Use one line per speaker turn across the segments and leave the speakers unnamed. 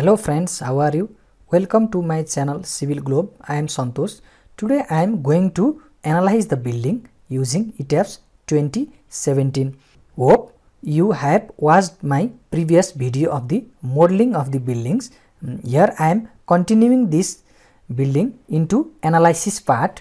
Hello friends, how are you? Welcome to my channel Civil Globe. I am Santosh. Today I am going to analyze the building using ETFs 2017. Hope you have watched my previous video of the modeling of the buildings. Mm, here I am continuing this building into analysis part.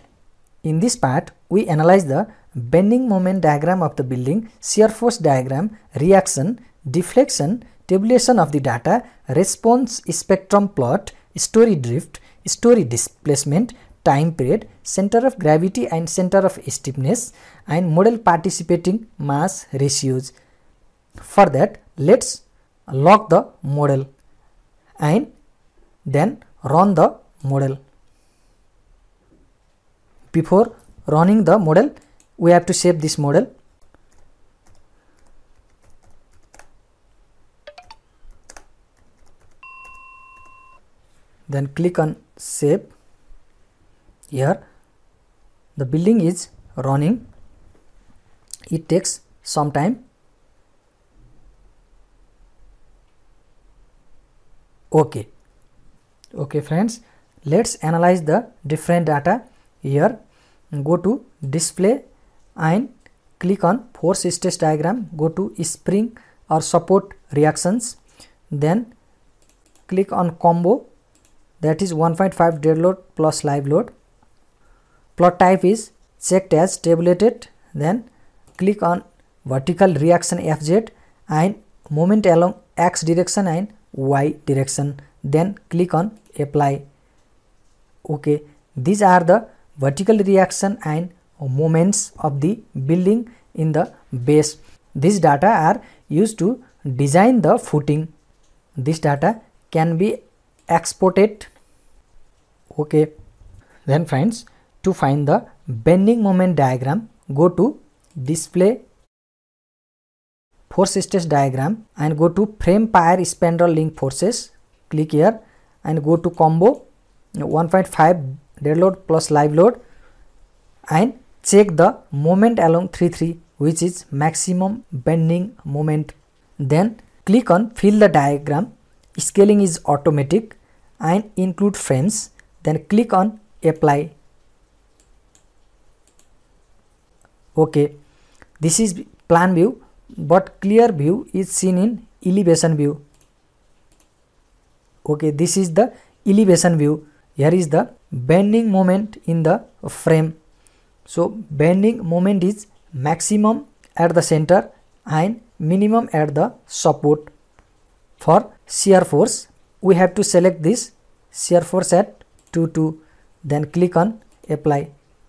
In this part, we analyze the bending moment diagram of the building, shear force diagram, reaction, deflection, tabulation of the data, response spectrum plot, story drift, story displacement, time period, center of gravity and center of steepness and model participating mass ratios. For that, let's lock the model and then run the model. Before running the model, we have to save this model then click on save here the building is running it takes some time okay okay friends let's analyze the different data here go to display and click on force stress diagram go to spring or support reactions then click on combo that is 1.5 dead load plus live load. Plot type is checked as tabulated then click on vertical reaction FZ and moment along x direction and y direction then click on apply. Okay these are the vertical reaction and moments of the building in the base. These data are used to design the footing. This data can be exported okay then friends to find the bending moment diagram go to display force stress diagram and go to frame Pair spandrel link forces click here and go to combo 1.5 dead load plus live load and check the moment along 33 which is maximum bending moment then click on fill the diagram scaling is automatic and include frames then click on apply okay this is plan view but clear view is seen in elevation view okay this is the elevation view here is the bending moment in the frame so bending moment is maximum at the center and minimum at the support for shear force we have to select this shear force at 2 2 then click on apply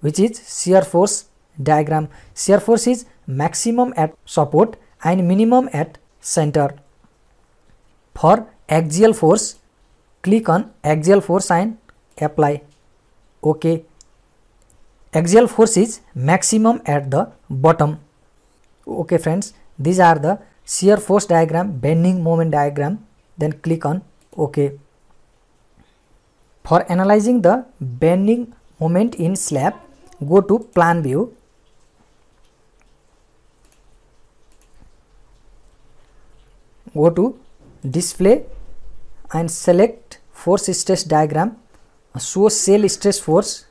which is shear force diagram shear force is maximum at support and minimum at center for axial force click on axial force and apply okay axial force is maximum at the bottom okay friends these are the shear force diagram bending moment diagram then click on okay for analyzing the bending moment in slab, go to plan view. Go to display and select force stress diagram, show cell stress force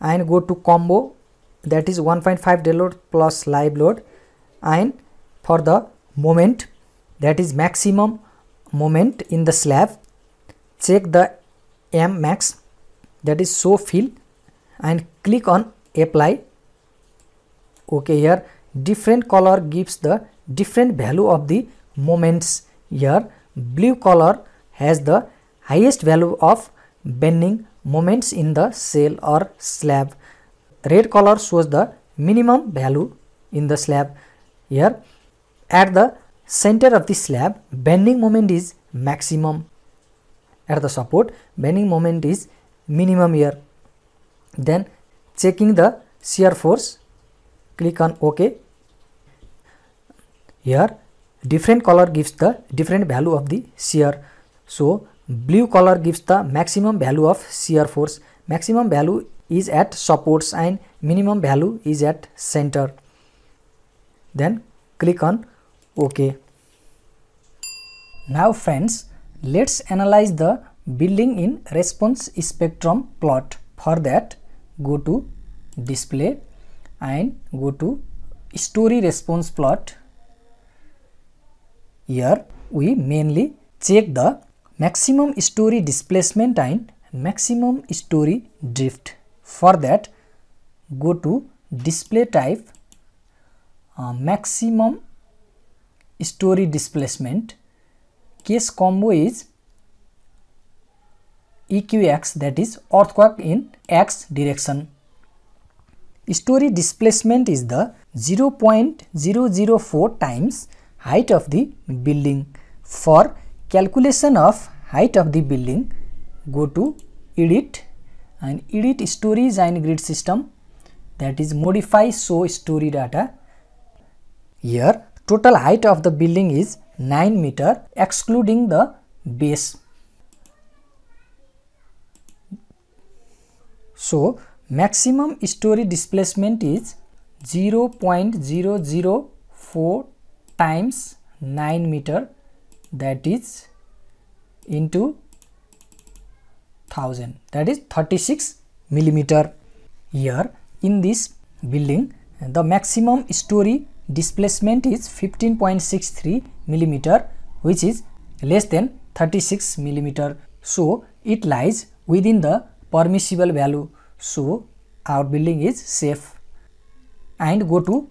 and go to combo that is 1.5 dead load plus live load and for the moment that is maximum moment in the slab check the M max that is show field and click on apply okay here different color gives the different value of the moments here blue color has the highest value of bending moments in the cell or slab red color shows the minimum value in the slab here at the center of the slab bending moment is maximum at the support bending moment is minimum here then checking the shear force click on ok here different color gives the different value of the shear so blue color gives the maximum value of shear force maximum value is at supports and minimum value is at center then click on ok now friends Let's analyze the building in response spectrum plot. For that, go to display and go to story response plot. Here we mainly check the maximum story displacement and maximum story drift. For that, go to display type uh, maximum story displacement case combo is EQX that is earthquake in X direction. Story displacement is the 0.004 times height of the building. For calculation of height of the building, go to edit and edit stories and grid system that is modify show story data. Here total height of the building is 9 meter excluding the base. So maximum story displacement is 0 0.004 times 9 meter that is into 1000 that is 36 millimeter here in this building the maximum story displacement is 15.63 millimeter which is less than 36 millimeter. So, it lies within the permissible value. So, our building is safe and go to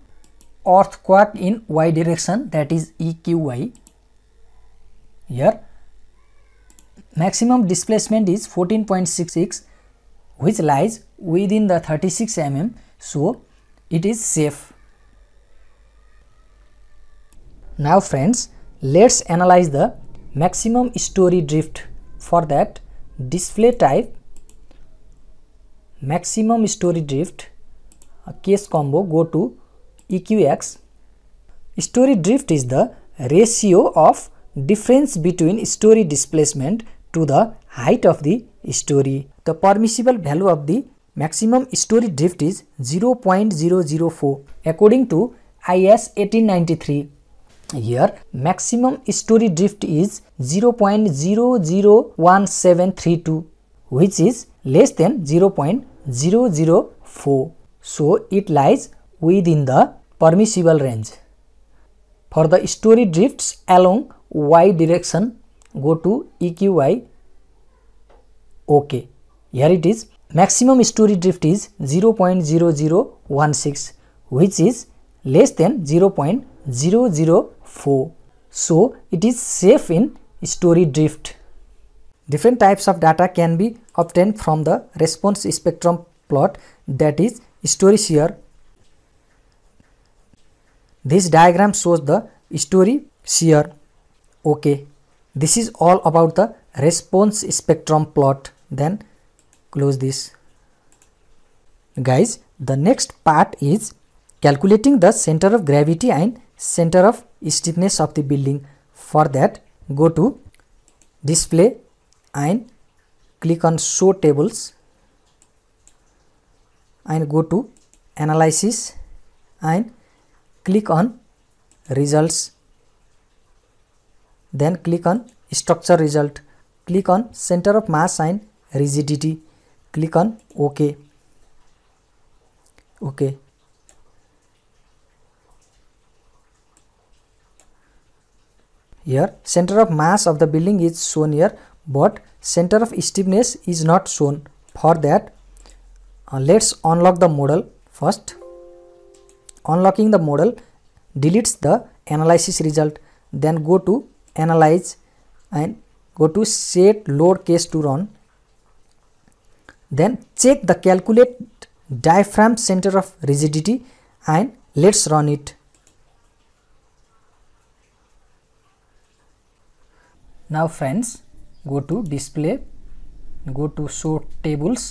earthquake in y direction that is EQY here maximum displacement is 14.66 which lies within the 36 mm so it is safe Now friends, let's analyze the maximum story drift. For that, display type maximum story drift uh, case combo go to EQX. Story drift is the ratio of difference between story displacement to the height of the story. The permissible value of the maximum story drift is 0.004 according to IS 1893 here maximum story drift is 0.001732 which is less than 0.004 so it lies within the permissible range for the story drifts along y direction go to eqy okay here it is maximum story drift is 0.0016 which is less than 0.004 4. So it is safe in story drift. Different types of data can be obtained from the response spectrum plot that is story shear. This diagram shows the story shear. Okay, this is all about the response spectrum plot. Then close this. Guys, the next part is calculating the center of gravity and center of Stiffness of the building. For that go to display and click on show tables and go to analysis and click on results then click on structure result click on center of mass and rigidity click on ok okay Here center of mass of the building is shown here but center of stiffness is not shown. For that uh, let's unlock the model first. Unlocking the model deletes the analysis result then go to analyze and go to set load case to run then check the calculate diaphragm center of rigidity and let's run it now friends go to display go to show tables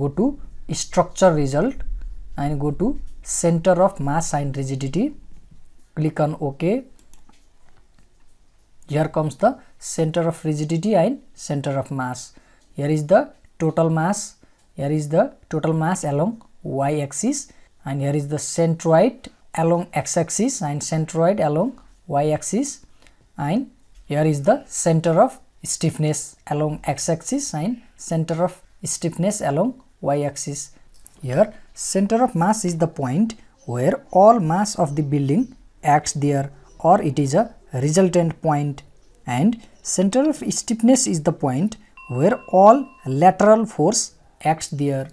go to structure result and go to center of mass and rigidity click on ok here comes the center of rigidity and center of mass here is the total mass here is the total mass along y axis and here is the centroid along x axis and centroid along y axis and here is the center of stiffness along x-axis and center of stiffness along y-axis here center of mass is the point where all mass of the building acts there or it is a resultant point and center of stiffness is the point where all lateral force acts there.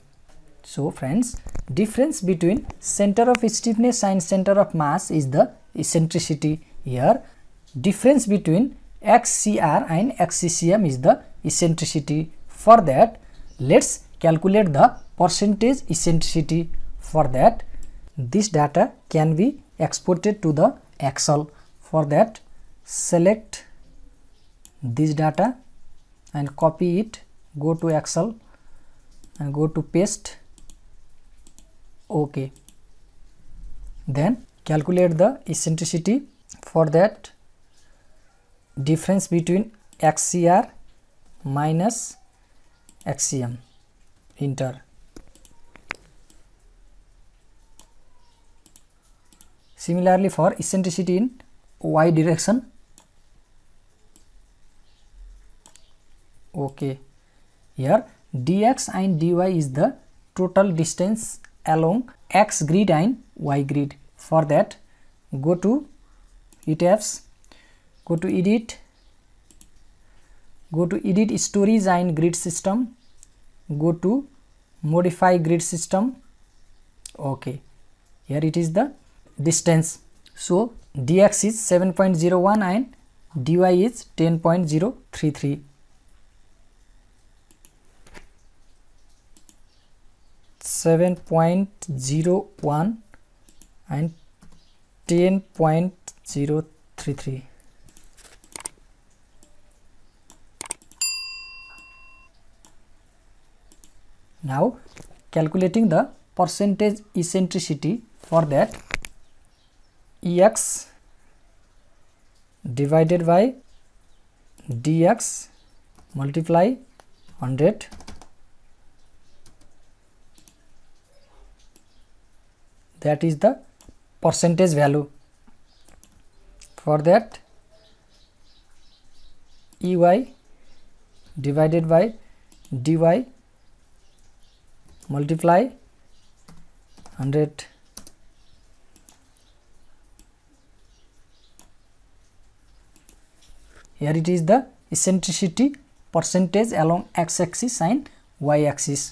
So friends, difference between center of stiffness and center of mass is the eccentricity here. Difference between XCR and XCCM is the eccentricity for that. Let's calculate the percentage eccentricity for that. This data can be exported to the Excel. For that, select this data and copy it, go to Excel and go to paste. OK. Then calculate the eccentricity for that difference between XCR minus XCM enter similarly for eccentricity in y direction okay here dx and dy is the total distance along x grid and y grid for that go to ETFs go to edit go to edit story and grid system go to modify grid system okay here it is the distance so dx is 7.01 and dy is 10.033 7.01 and 10.033 Now calculating the percentage eccentricity for that ex divided by dx multiply 100 that is the percentage value for that ey divided by dy multiply 100 here it is the eccentricity percentage along x-axis and y-axis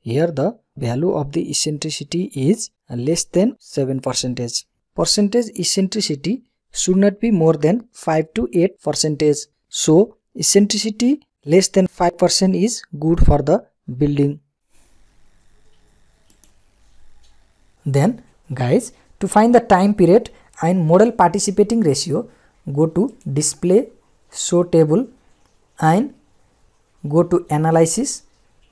here the value of the eccentricity is less than 7 percentage percentage eccentricity should not be more than 5 to 8 percentage so eccentricity less than 5 percent is good for the building Then guys to find the time period and model participating ratio go to display show table and go to analysis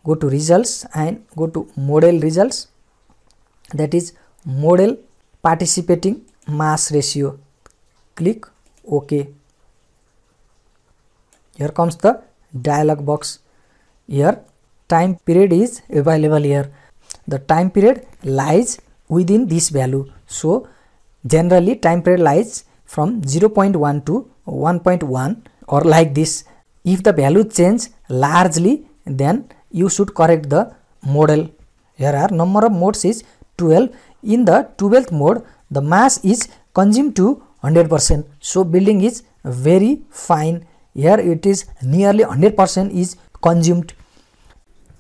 go to results and go to model results that is model participating mass ratio click ok here comes the dialog box here time period is available here the time period lies within this value. So generally time period lies from 0.1 to 1.1 or like this. If the value change largely then you should correct the model. Here are number of modes is 12. In the 12th mode the mass is consumed to 100%. So building is very fine. Here it is nearly 100% is consumed.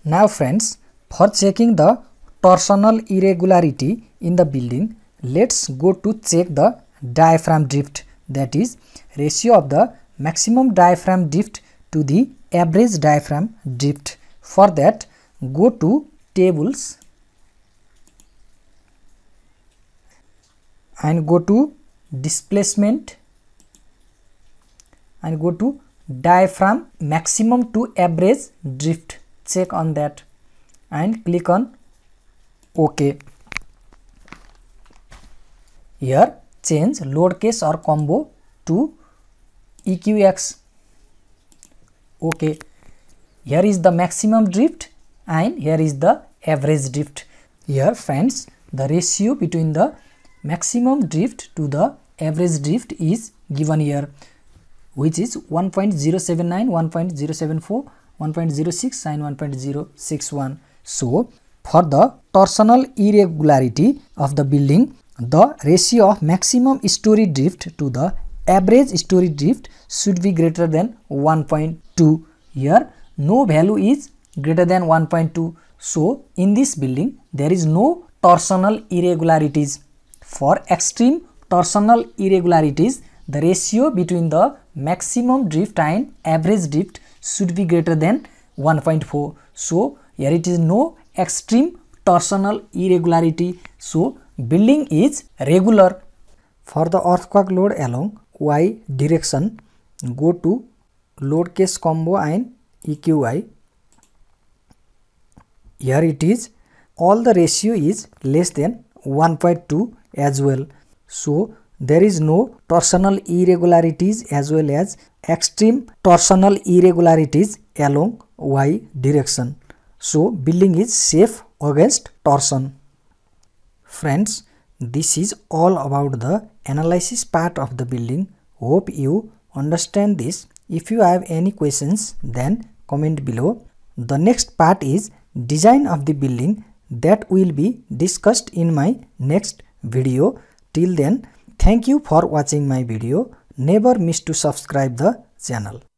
Now friends for checking the torsional irregularity in the building, let's go to check the diaphragm drift that is ratio of the maximum diaphragm drift to the average diaphragm drift. For that go to tables and go to displacement and go to diaphragm maximum to average drift check on that and click on OK. Here change lowercase or combo to EQX. Okay. Here is the maximum drift and here is the average drift. Here friends the ratio between the maximum drift to the average drift is given here which is 1.079, 1.074, 1.06 and 1.061. So for the torsional irregularity of the building, the ratio of maximum story drift to the average story drift should be greater than 1.2 here no value is greater than 1.2 so in this building there is no torsional irregularities for extreme torsional irregularities the ratio between the maximum drift and average drift should be greater than 1.4 so here it is no extreme torsional irregularity so building is regular for the earthquake load along Y direction go to load case combo and EQ I here it is all the ratio is less than 1.2 point two as well so there is no torsional irregularities as well as extreme torsional irregularities along Y direction so building is safe against torsion. Friends, this is all about the analysis part of the building. Hope you understand this. If you have any questions, then comment below. The next part is design of the building that will be discussed in my next video. Till then, thank you for watching my video. Never miss to subscribe the channel.